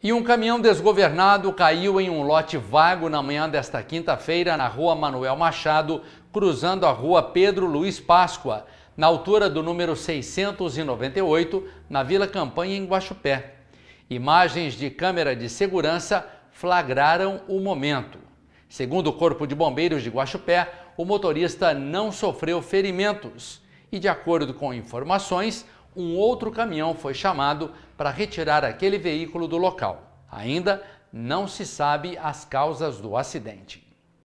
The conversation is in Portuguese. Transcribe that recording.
E um caminhão desgovernado caiu em um lote vago na manhã desta quinta-feira na rua Manuel Machado, cruzando a rua Pedro Luiz Páscoa, na altura do número 698, na Vila Campanha, em Guaxupé. Imagens de câmera de segurança flagraram o momento. Segundo o Corpo de Bombeiros de Guaxupé, o motorista não sofreu ferimentos e, de acordo com informações, um outro caminhão foi chamado para retirar aquele veículo do local. Ainda não se sabe as causas do acidente.